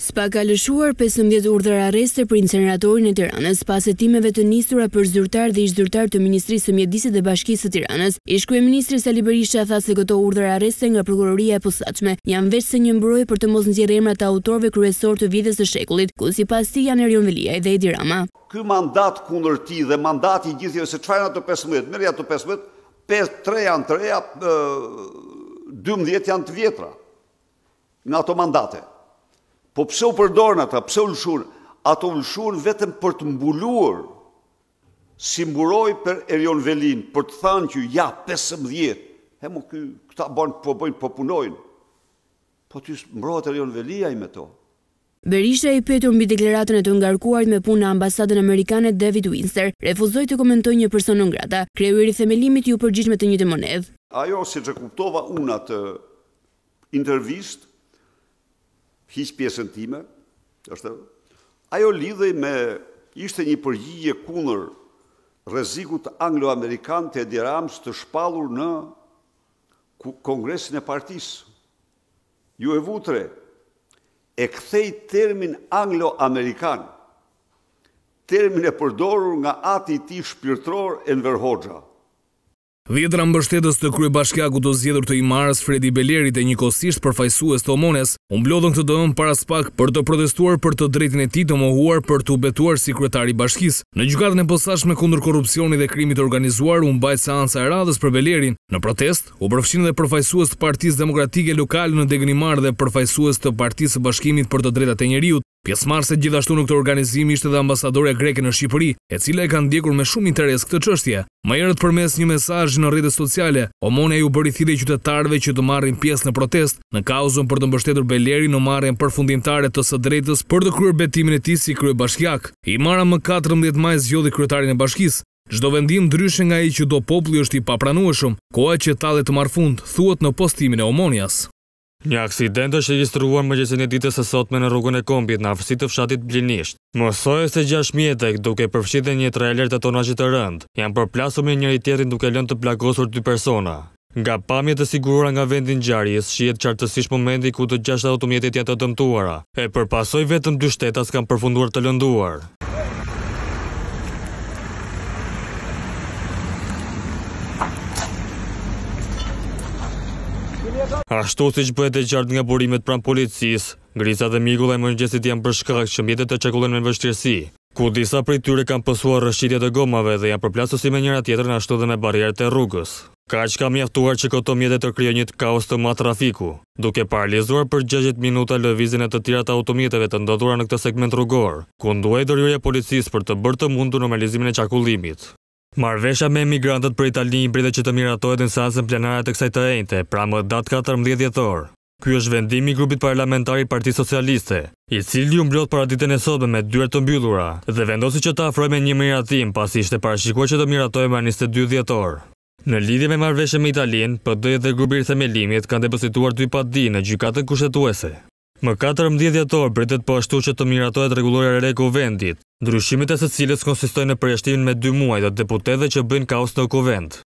Spa ka lëshuar 15 urdhër areste për inceneratorin e Tiranës, pas e timeve të nisura për zyrtar dhe zyrtar të Ministrisë të Mjedisit dhe Bashkisë të Tiranës. e Ministri Sali Berisha tha se këto urdhër areste nga prokuroria e posaqme janë veç se një mbroj për të mos nëzjerë emra të autorve kryesor të vjedhës të shekullit, ku si pas ti janë Erion Velia dhe i dirama. Ky mandat kundër ti dhe mandat i gjithjeve se qfajna të 15, mërja të 15, 3 janë 3, 12 janë të vjetra nga ato mandate. Po pse u përdorën ata? Pse u lëshuan? Ato u lëshuan vetëm për të mbuluar si mburoj për Erion Velin, për të thënë që ja 15. Hemo ky këta bën po bëjnë po punojnë. Po ti mbrohet Erion Velia i me to. Berisha i petur mbi deklaratën e të ngarkuar me punë në ambasadën amerikane David Winster, refuzoi të komentojë një person në ngrata, kreu i rithemelimit ju të një të njëjtën Ajo siç e kuptova unë atë intervistë, hiqë pjesën time, është, ajo lidhej me, ishte një përgjigje kunër rezikut anglo-amerikan të edirams të shpalur në kongresin e partisë. Ju e vutre, e kthej termin anglo-amerikan, termin e përdorur nga ati ti shpirtror Enver Hoxha. Vjetra mbështetës të krye bashkjaku të zjedur të imarës Fredi Belerit e njëkosisht përfajsues të omones, umblodhën këtë dëmën para spak për të protestuar për të drejtën e ti të mohuar për të betuar si kretari bashkis. Në gjukatën e posash me kundur korupcioni dhe krimit organizuar, unë bajtë ansa e radhës për Belerin. Në protest, u përfshinë dhe përfajsues të partiz demokratike lokale në degënimar dhe përfajsues të partiz të bashkimit për të drejtët e njeriut. 5 mars gjithashtu në këtë organizim ishte edhe ambasadora greke në Shqipëri, e cila e ka ndjekur me shumë interes këtë çështje. Më herët përmes një mesazhi në rrjetet sociale, Omonia ju u bëri thirrje qytetarëve që të marrin pjesë në protestë në kauzën për të mbështetur Belerin në marrjen përfundimtare të së drejtës për të kryer betimin e tij si kryebashkiak. I marra më 14 maj zgjodhi kryetarin e bashkisë, çdo vendim ndryshën nga ai që do populli është i papranueshëm, koha që të marr fund, thuat në postimin e Omonias. Një aksident është registruar më gjësën e ditës e me në rrugën e kombit në afësit të fshatit blinisht. Mosoj e se gjash mjetek duke përfshitën një trailer të tonajit të rënd, janë përplasu me njëri tjetin duke lënë të plagosur të persona. Nga pamjet të sigura nga vendin gjarjes, shiet qartësish momenti ku të gjashtë automjetit janë të dëmtuara, e përpasoj vetëm dy shtetas kam përfunduar të lënduar. Ashtu si që bëhet e gjartë nga burimet pranë policis, grisa dhe e mëngjesit janë përshkak që mjetet të qakullen me vështirësi, ku disa prej tyre kanë pësuar rëshqitja të gomave dhe janë përplasësi me njëra tjetër në ashtu dhe me barjerët e rrugës. Ka që ka mjaftuar që këto mjetet të kryo njët kaos të ma trafiku, duke paralizuar për 60 minuta lëvizin e të tirat automjeteve të ndodhura në këtë segment rrugor, ku nduaj dërjurja policis për të bërë të mundu normalizimin e qakullimit. Marvesha me emigrantët për Itali i bride që të miratojt në sasën plenarët e kësaj të ejnëte, pra më datë 14 djetëtor. Kjo është vendimi i grupit parlamentari Parti Socialiste, i cili ju mblot paraditën e sotme me dyrë të mbyllura, dhe vendosi që ta afrojme një miratim, pasi ishte parashikua që të miratojme anë 22 djetëtor. Në lidhje me marveshe me Italinë, për dhe dhe grubirë themelimit kanë deposituar dy pat di në gjykatën kushtetuese. Më 14 djetëtor, bretet po ashtu që të miratojt regulore rreku vendit, Ndryshimit e së cilës konsistojnë në përjashtimin me dy muaj dhe deputete që bëjnë kaos në kuvend.